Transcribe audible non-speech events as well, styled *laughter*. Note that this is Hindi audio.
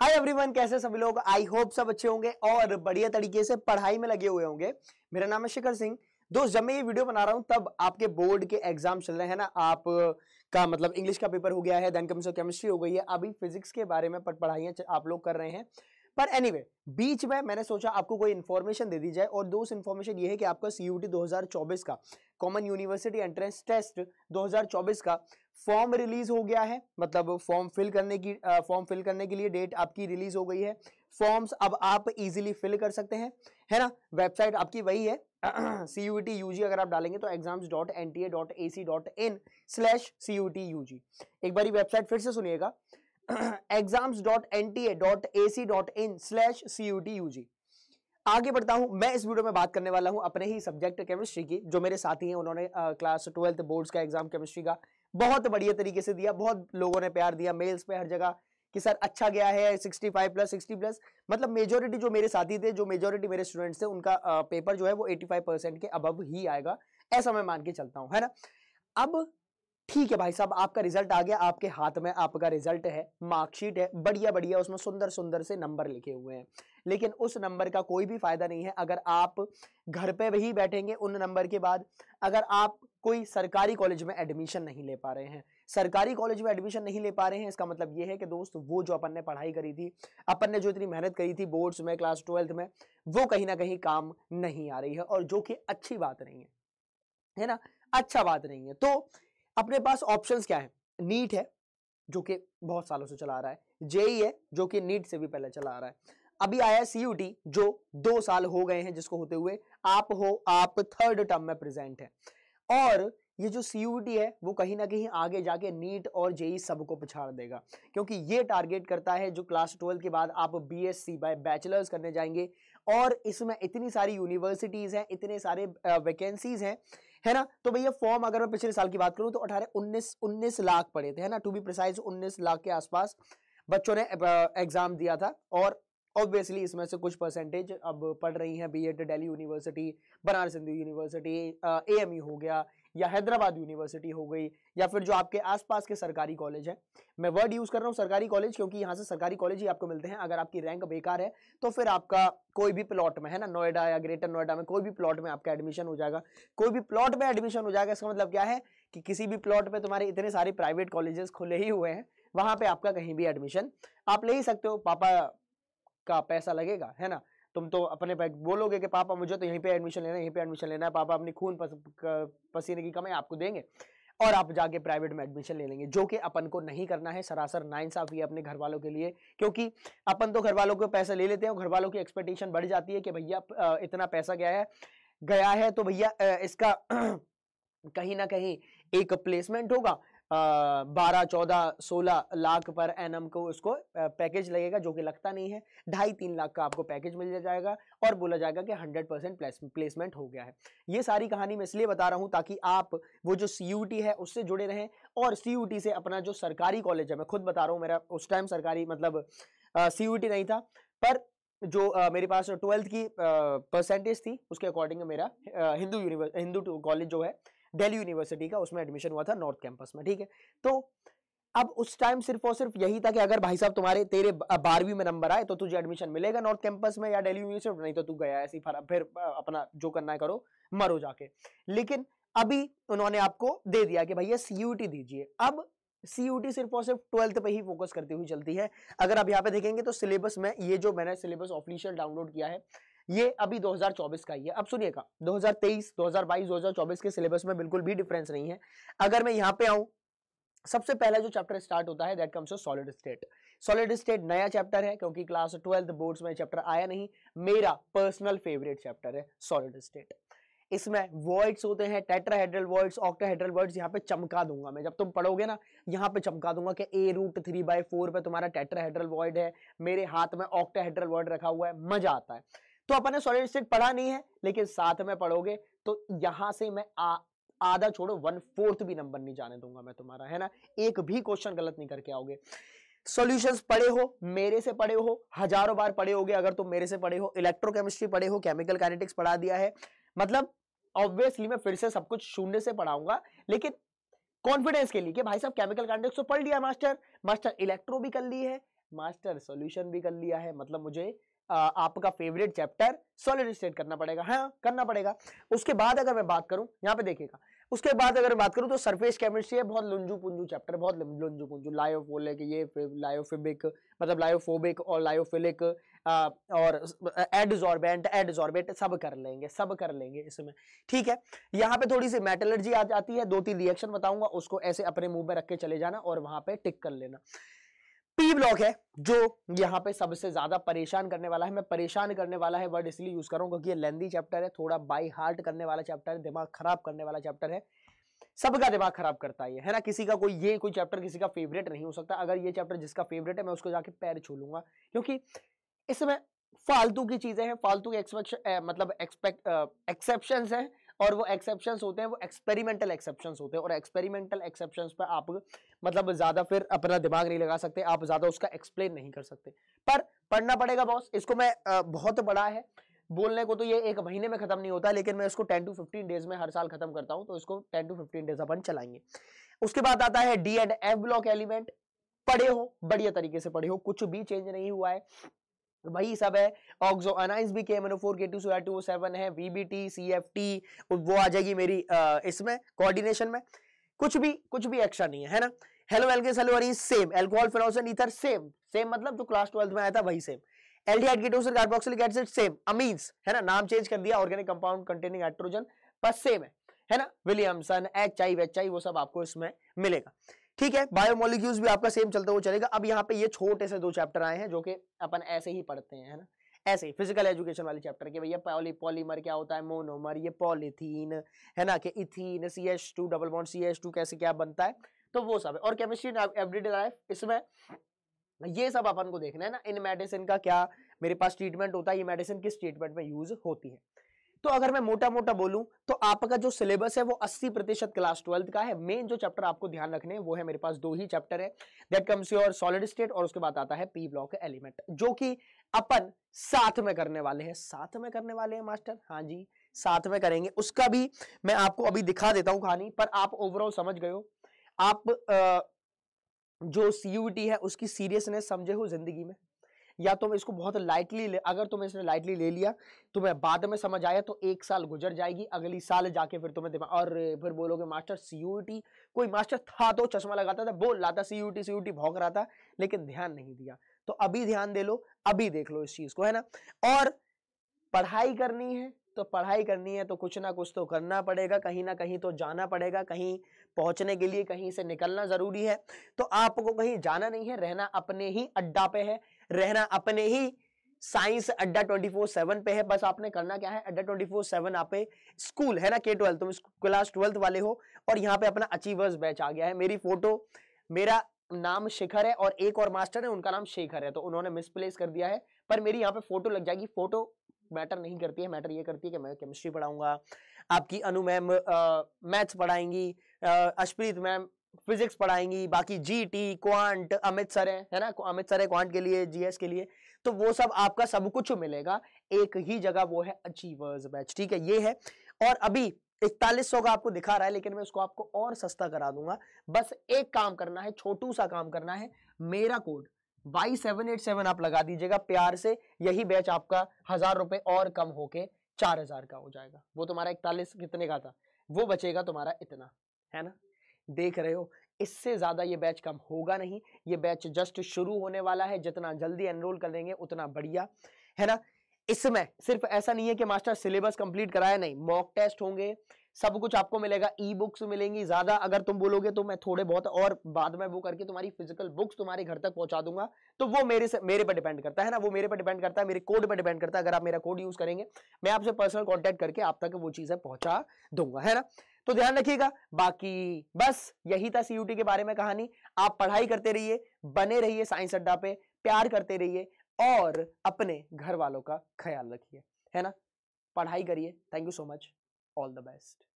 हाय एवरीवन कैसे सभी लोग आई होप सब अच्छे होंगे और बढ़िया तरीके से पढ़ाई में लगे हुए होंगे मेरा नाम है शिखर सिंह दोस्त जब मैं ये वीडियो बना रहा हूँ तब आपके बोर्ड के एग्जाम चल रहे हैं ना आप का मतलब इंग्लिश का पेपर हो गया है देन केमिस्ट्री हो गई है अभी फिजिक्स के बारे में पढ़ाइयाँ आप लोग कर रहे हैं पर एनी anyway, बीच में मैंने सोचा आपको कोई इन्फॉर्मेशन दे दी जाए और दो इन्फॉर्मेशन ये है कि आपका सी 2024 का कॉमन यूनिवर्सिटी एंट्रेंस टेस्ट 2024 का फॉर्म रिलीज हो गया है मतलब फॉर्म फिल करने की फॉर्म फिल करने के लिए डेट आपकी रिलीज हो गई है फॉर्म्स अब आप इजीली फिल कर सकते हैं है ना वेबसाइट आपकी वही है C U T U G अगर आप डालेंगे तो exams dot N T A dot A C dot in slash C U T U G एक बार वेबसाइट फिर से सुनिएगा exams.nta.ac.in slash cutug आगे बढ़ता हूं मैं इस वीडियो में बात करने वाला हूं अपने ही सब्जेक्ट केमिस्ट्री की जो मेरे साथी हैं उन्होंने क्लास ट्वेल्थ बोर्ड्स का एग्जाम केमिस्ट्री का बहुत बढ़िया तरीके से दिया बहुत लोगों ने प्यार दिया मेल्स पे हर जगह कि सर अच्छा गया है 65 प्लस 60 प्लस मतलब मेजोरिटी जो मेरे साथी थे जो मेजोरिटी मेरे स्टूडेंट्स थे उनका पेपर जो है वो 85 परसेंट के अबव ही आएगा ऐसा मैं मान के चलता हूँ है ना अब ठीक है भाई साहब आपका रिजल्ट आ गया आपके हाथ में आपका रिजल्ट है मार्कशीट है बढ़िया बढ़िया उसमें सुंदर सुंदर से नंबर लिखे हुए हैं लेकिन उस नंबर का कोई भी फायदा नहीं है अगर आप घर पे भी बैठेंगे उन नंबर के बाद अगर आप कोई सरकारी कॉलेज में एडमिशन नहीं ले पा रहे हैं सरकारी कॉलेज में एडमिशन नहीं ले पा रहे हैं इसका मतलब ये है कि दोस्त वो जो अपन ने पढ़ाई करी थी अपन ने जो इतनी मेहनत करी थी बोर्ड्स में क्लास ट्वेल्थ में वो कहीं ना कहीं काम नहीं आ रही है और जो कि अच्छी बात नहीं है है ना अच्छा बात नहीं है तो अपने पास ऑप्शंस क्या है नीट है जो कि बहुत सालों से चला आ रहा है जेई e है जो कि नीट से भी पहले चला आ रहा है अभी आया सीयूटी जो दो साल हो गए हैं जिसको होते हुए आप हो आप थर्ड टर्म में प्रेजेंट है और ये जो सीयूटी है वो कहीं ना कहीं आगे जाके नीट और जेई e सबको पिछाड़ देगा क्योंकि ये टारगेट करता है जो क्लास ट्वेल्व के बाद आप B S C by bachelors करने जाएंगे और इसमें इतनी सारी यूनिवर्सिटीज़ हैं इतने सारे वैकेंसीज़ हैं है ना तो भैया फॉर्म अगर मैं पिछले साल की बात करूँ तो अठारह उन्नीस उन्नीस लाख पड़े थे है ना टू बी प्रिसाइज उन्नीस लाख के आसपास बच्चों ने एग्ज़ाम दिया था और ऑब्वियसली इसमें से कुछ परसेंटेज अब पढ़ रही हैं B Ed Delhi university Banaras Hindu university A M U हो गया या हैदराबाद यूनिवर्सिटी हो गई या फिर जो आपके आसपास के सरकारी कॉलेज है मैं वर्ड यूज कर रहा हूँ सरकारी कॉलेज क्योंकि यहाँ से सरकारी कॉलेज ही आपको मिलते हैं अगर आपकी रैंक बेकार है तो फिर आपका कोई भी प्लॉट में है ना नोएडा या ग्रेटर नोएडा में कोई भी प्लॉट में आपका एडमिशन हो जाएगा कोई भी प्लॉट में एडमिशन हो जाएगा इसका मतलब क्या है कि किसी भी प्लॉट में तुम्हारे इतने सारे प्राइवेट कॉलेजेस खुले ही हुए हैं वहां पे आपका कहीं भी एडमिशन आप ले ही सकते हो पापा का पैसा लगेगा है ना तुम तो अपने बोलोगे कि पापा मुझे तो यहीं पे एडमिशन लेना है यहीं पे एडमिशन लेना है पापा अपनी खून पस, पसीने की कमाई आपको देंगे और आप जाके प्राइवेट में एडमिशन ले लेंगे जो कि अपन को नहीं करना है सरासर नाइंसाफ ये अपने घर वालों के लिए क्योंकि अपन तो घर वालों को पैसा ले लेते हैं घर वालों की एक्सपेक्टेशन बढ़ जाती है कि भैया इतना पैसा गया है गया है तो भैया इसका *clears throat* कहीं ना कहीं एक प्लेसमेंट होगा बारह चौदह सोलह लाख पर एनम को उसको पैकेज लगेगा जो कि लगता नहीं है ढाई तीन लाख का आपको पैकेज मिल जाएगा और बोला जाएगा कि हंड्रेड परसेंट प्लेसमेंट हो गया है ये सारी कहानी मैं इसलिए बता रहा हूँ ताकि आप वो जो सी है उससे जुड़े रहें और सी से अपना जो सरकारी कॉलेज है मैं खुद बता रहा हूँ मेरा उस टाइम सरकारी मतलब सी नहीं था पर जो आ, मेरे पास ट्वेल्थ की परसेंटेज थी उसके अकॉर्डिंग मेरा हिंदू यूनिवर्स हिंदू कॉलेज जो है दिल्ली यूनिवर्सिटी का उसमें एडमिशन हुआ था नॉर्थ कैंपस में ठीक है तो अब उस टाइम सिर्फ और सिर्फ यही था कि अगर भाई साहब तुम्हारे तेरे बारहवीं में नंबर आए तो तुझे एडमिशन मिलेगा नॉर्थ कैंपस में या दिल्ली यूनिवर्सिटी नहीं तो तू गया ऐसी फिर अपना जो करना है करो मरो जाके लेकिन अभी उन्होंने आपको दे दिया कि भैया सीयूटी दीजिए अब सीयूटी सिर्फ और सिर्फ ट्वेल्थ पे ही फोकस करती हुई चलती है अगर आप यहाँ पे देखेंगे तो सिलेबस में ये जो मैंने सिलेबस ऑफिशियल डाउनलोड किया है ये अभी 2024 का ही है अब सुनिएगा 2023, 2022, 2024 के सिलेबस में बिल्कुल भी डिफरेंस नहीं है अगर मैं यहाँ पे आऊं सबसे पहला जो चैप्टर स्टार्ट होता है that comes solid state solid state नया चैप्टर है क्योंकि क्लास ट्वेल्थ बोर्ड्स में चैप्टर आया नहीं मेरा पर्सनल फेवरेट चैप्टर है सॉलिड स्टेट इसमें वर्ड्स होते हैं टेट्राहेड्रल वर्ड्स ऑक्टाहेड्रल वर्ड्स यहाँ पे चमका दूंगा मैं जब तुम पढ़ोगे ना यहाँ पे चमका दूंगा कि a root three by four पे तुम्हारा टेट्राहेड्रल वर्ड है मेरे हाथ में ऑक्टाहेड्रल वर्ड रखा हुआ है मजा आता है तो अपन ने सॉलिड स्टेट पढ़ा नहीं है लेकिन साथ में पढ़ोगे तो यहां से मैं आ, आधा छोड़ो वन फोर्थ भी नंबर नहीं जाने दूंगा मैं तुम्हारा है ना एक भी क्वेश्चन गलत नहीं करके आओगे सॉल्यूशंस पढ़े हो मेरे से पढ़े हो हजारों बार पढ़े होगे अगर तुम मेरे से पढ़े हो इलेक्ट्रोकेमिस्ट्री पढ़े हो केमिकल कैनेटिक्स पढ़ा दिया है मतलब ऑब्वियसली मैं फिर से सब कुछ शून्य से पढ़ाऊंगा लेकिन कॉन्फिडेंस के लिए कि भाई साहब केमिकल कैनेटिक्स तो पढ़ लिया मास्टर मास्टर इलेक्ट्रो भी कर ली है मास्टर सोल्यूशन भी कर लिया है मतलब मुझे आपका फेवरेट चैप्टर सॉलिड स्टेट करना पड़ेगा हाँ करना पड़ेगा उसके बाद अगर मैं बात करूं यहाँ पे देखिएगा उसके बाद अगर बात करूं तो सरफेस केमिस्ट्री है बहुत लुंजू पुंजू चैप्टर बहुत लुंजू पुंजू लायोफोलिक ये लायोफिबिक मतलब लायोफोबिक और लायोफिलिक और एडजॉर्बेंट एडजॉर्बेट सब कर लेंगे सब कर लेंगे इसमें ठीक है यहाँ पे थोड़ी सी मेटलर्जी आ जाती है दो तीन रिएक्शन बताऊंगा उसको ऐसे अपने मुंह में रख के चले जाना और वहां पर टिक कर लेना पी ब्लॉक है जो यहाँ पे सबसे ज्यादा परेशान करने वाला है मैं परेशान करने वाला है वर्ड इसलिए यूज करूँ क्योंकि ये लेंदी चैप्टर है थोड़ा बाई हार्ट करने वाला चैप्टर है दिमाग खराब करने वाला चैप्टर है सबका दिमाग खराब करता है है ना किसी का कोई ये कोई चैप्टर किसी का फेवरेट नहीं हो सकता अगर ये चैप्टर जिसका फेवरेट है मैं उसको जाके पैर छू लूंगा क्योंकि इसमें फालतू की चीजें हैं फालतू के एक्सपेक्शन मतलब एक्सपेक्ट एक्सेप्शन हैं और वो एक्सेप्शन होते हैं वो एक्सपेरिमेंटल एक्सेप्शन होते हैं और एक्सपेरिमेंटल एक्सेप्शन पर आप मतलब ज्यादा फिर अपना दिमाग नहीं लगा सकते आप ज्यादा उसका एक्सप्लेन नहीं कर सकते पर पढ़ना पड़ेगा बॉस इसको मैं बहुत बड़ा है बोलने को तो ये एक महीने में खत्म नहीं होता लेकिन मैं इसको टेन टू फिफ्टीन डेज में हर साल खत्म करता हूँ तो इसको टेन टू फिफ्टीन डेज अपन चलाएंगे उसके बाद आता है D and F block element पढ़े हो बढ़िया तरीके से पढ़े हो कुछ भी चेंज नहीं हुआ है वही तो सब है ऑक्सो अनाइंस भी K M N O four K two सोया टू ओ सेवन है वीबीटी सी एफ टी वो आ जाएगी मेरी इसमें कोऑर्डिनेशन में कुछ भी कुछ भी एक्स्ट्रा नहीं है है ना हेलो एल्केस हेलो सेम एल्कोहल फिनोसन ईथर सेम सेम मतलब जो तो क्लास ट्वेल्थ में आया था वही सेम एल्डिहाइड कीटोसन कार्बोक्सिलिक एसिड सेम अमीन्स है ना नाम चेंज कर दिया ऑर्गेनिक कंपाउंड कंटेनिंग हाइड्रोजन बस सेम है है ना विलियमसन एच आई आई वो सब आपको इसमें मिलेगा ठीक है बायोमोलिक्यूल्स भी आपका सेम चलता हुआ चलेगा अब यहाँ पे ये छोटे से दो चैप्टर आए हैं जो कि अपन ऐसे ही पढ़ते हैं है ना ऐसे ही फिजिकल एजुकेशन वाले चैप्टर के भैया पॉली पॉलीमर क्या होता है मोनोमर ये पॉलीथीन है ना कि ethene C H two double bond C H two कैसे क्या बनता है तो वो सब है और केमिस्ट्री एवरीडे लाइफ इसमें ये सब अपन को देखना है ना इन मेडिसिन का क्या मेरे पास ट्रीटमेंट होता है ये मेडिसिन किस ट्रीटमेंट में यूज होती है तो अगर मैं मोटा मोटा बोलूं तो आपका जो सिलेबस है वो 80 प्रतिशत क्लास ट्वेल्थ का है मेन जो चैप्टर आपको ध्यान रखने वो है मेरे पास दो ही चैप्टर है that comes your solid state और उसके बाद आता है पी ब्लॉक एलिमेंट जो कि अपन साथ में करने वाले हैं साथ में करने वाले हैं मास्टर हाँ जी साथ में करेंगे उसका भी मैं आपको अभी दिखा देता हूं कहानी पर आप ओवरऑल समझ गए हो आप आ, जो सीयूटी है उसकी सीरियसनेस समझे हो जिंदगी में या तुम तो इसको बहुत लाइटली अगर तुम तो इसने लाइटली ले लिया तुम्हें तो बाद में समझ आया तो एक साल गुजर जाएगी अगली साल जाके फिर तुम्हें दिमाग और फिर बोलोगे मास्टर सीयूटी कोई मास्टर था तो चश्मा लगाता था बोल रहा था सी यू रहा था लेकिन ध्यान नहीं दिया तो अभी ध्यान दे लो अभी देख लो इस चीज को है ना और पढ़ाई करनी है तो पढ़ाई करनी है तो कुछ ना कुछ तो करना पड़ेगा कहीं ना कहीं तो जाना पड़ेगा कहीं पहुंचने के लिए कहीं से निकलना जरूरी है तो आपको कहीं जाना नहीं है रहना अपने ही अड्डा पे है रहना अपने ही science Adda twenty four seven पे है बस आपने करना क्या है अड्डा ट्वेंटी फोर सेवन आप स्कूल है ना के ट्वेल्थ तुम क्लास ट्वेल्थ वाले हो और यहाँ पे अपना अचीवर्स बैच आ गया है मेरी फोटो मेरा नाम शिखर है और एक और मास्टर है उनका नाम शेखर है तो उन्होंने मिसप्लेस कर दिया है पर मेरी यहाँ पे फोटो लग जाएगी फोटो मैटर नहीं करती है मैटर ये करती है कि मैं केमिस्ट्री पढ़ाऊंगा आपकी अनु मैम मैथ्स पढ़ाएंगी अशप्रीत मैम फिजिक्स पढ़ाएंगी बाकी G T quant Amit sir है, है ना अमित सर है क्वांट के लिए जीएस के लिए तो वो सब आपका सब कुछ मिलेगा एक ही जगह वो है अचीवर्स बैच ठीक है ये है और अभी इकतालीस सौ का आपको दिखा रहा है लेकिन मैं उसको आपको और सस्ता करा दूंगा बस एक काम करना है छोटू सा काम करना है मेरा code Y seven eight seven आप लगा दीजिएगा प्यार से यही बैच आपका हजार रुपए और कम होके चार हजार का हो जाएगा वो तुम्हारा इकतालीस कितने का था वो बचेगा तुम्हारा इतना है ना देख रहे हो इससे ज़्यादा ये बैच कम होगा नहीं ये बैच जस्ट शुरू होने वाला है जितना जल्दी एनरोल कर लेंगे उतना बढ़िया है ना इसमें सिर्फ ऐसा नहीं है कि मास्टर सिलेबस कंप्लीट कराया नहीं मॉक टेस्ट होंगे सब कुछ आपको मिलेगा ई बुक्स मिलेंगी ज़्यादा अगर तुम बोलोगे तो मैं थोड़े बहुत और बाद में वो करके तुम्हारी फिजिकल बुक्स तुम्हारे घर तक पहुंचा दूंगा तो वो मेरे से मेरे पर डिपेंड करता है ना वो मेरे पर डिपेंड करता है मेरे कोड पर डिपेंड करता है अगर आप मेरा कोड यूज़ करेंगे मैं आपसे पर्सनल कॉन्टैक्ट करके आप तक वो चीज़ें पहुँचा दूंगा है ना तो ध्यान रखिएगा बाकी बस यही था सीयूटी के बारे में कहानी आप पढ़ाई करते रहिए बने रहिए साइंस अड्डा पे प्यार करते रहिए और अपने घर वालों का ख्याल रखिए है ना पढ़ाई करिए thank you so much all the best